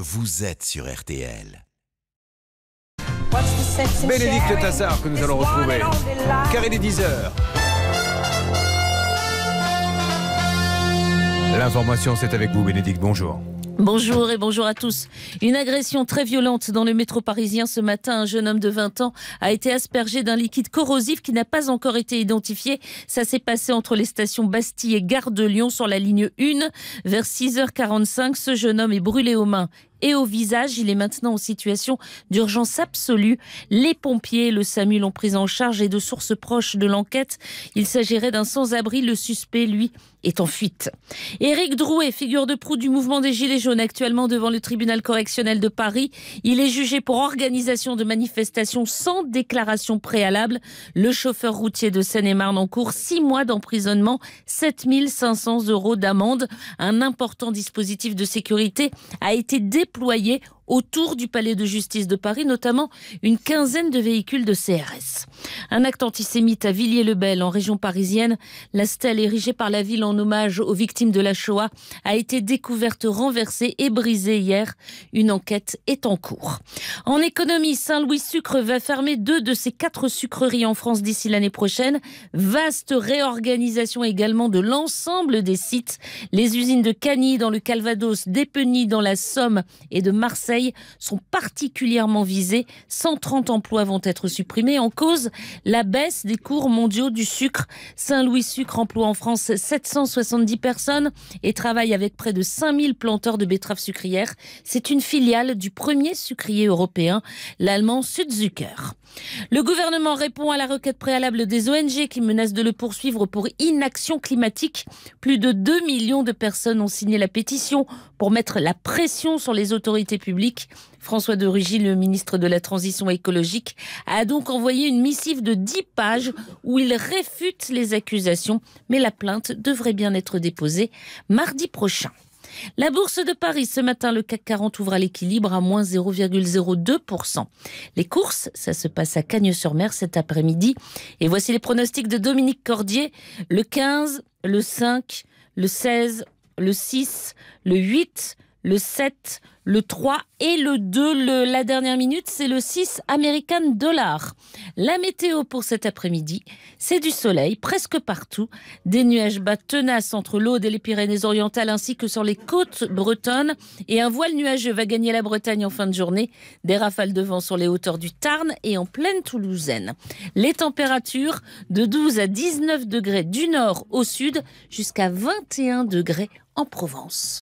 Vous êtes sur RTL. Bénédicte Tassard que nous allons retrouver. Car il est 10h. L'information, c'est avec vous, Bénédicte. Bonjour. Bonjour et bonjour à tous. Une agression très violente dans le métro parisien ce matin. Un jeune homme de 20 ans a été aspergé d'un liquide corrosif qui n'a pas encore été identifié. Ça s'est passé entre les stations Bastille et Gare de Lyon sur la ligne 1. Vers 6h45, ce jeune homme est brûlé aux mains et au visage. Il est maintenant en situation d'urgence absolue. Les pompiers le SAMU l'ont pris en charge et de sources proches de l'enquête, il s'agirait d'un sans-abri. Le suspect, lui, est en fuite. Éric Drouet, figure de proue du mouvement des Gilets jaunes, actuellement devant le tribunal correctionnel de Paris. Il est jugé pour organisation de manifestations sans déclaration préalable. Le chauffeur routier de Seine-et-Marne en cours six mois d'emprisonnement, 7500 euros d'amende. Un important dispositif de sécurité a été déployé déployer autour du palais de justice de Paris, notamment une quinzaine de véhicules de CRS. Un acte antisémite à Villiers-le-Bel, en région parisienne, la stèle érigée par la ville en hommage aux victimes de la Shoah a été découverte renversée et brisée hier. Une enquête est en cours. En économie, Saint-Louis Sucre va fermer deux de ses quatre sucreries en France d'ici l'année prochaine. Vaste réorganisation également de l'ensemble des sites. Les usines de Cagny dans le Calvados, d'Épeny dans la Somme et de Marseille sont particulièrement visés. 130 emplois vont être supprimés. En cause, la baisse des cours mondiaux du sucre. Saint-Louis Sucre emploie en France 770 personnes et travaille avec près de 5000 planteurs de betteraves sucrières. C'est une filiale du premier sucrier européen, l'allemand Sudzucker. Le gouvernement répond à la requête préalable des ONG qui menacent de le poursuivre pour inaction climatique. Plus de 2 millions de personnes ont signé la pétition pour mettre la pression sur les autorités publiques François de Rugy, le ministre de la Transition écologique, a donc envoyé une missive de 10 pages où il réfute les accusations, mais la plainte devrait bien être déposée mardi prochain. La bourse de Paris, ce matin, le CAC 40 ouvre à l'équilibre à moins 0,02%. Les courses, ça se passe à Cagnes-sur-Mer cet après-midi. Et voici les pronostics de Dominique Cordier. Le 15, le 5, le 16, le 6, le 8, le 7, le 3 et le 2. la dernière minute, c'est le 6 American Dollar. La météo pour cet après-midi, c'est du soleil presque partout, des nuages bas tenaces entre l'Aude et les Pyrénées-Orientales ainsi que sur les côtes bretonnes et un voile nuageux va gagner la Bretagne en fin de journée, des rafales de vent sur les hauteurs du Tarn et en pleine Toulousaine. Les températures de 12 à 19 degrés du nord au sud jusqu'à 21 degrés en Provence.